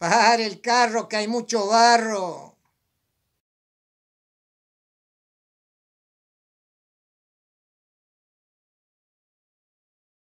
Para el carro que hay mucho barro.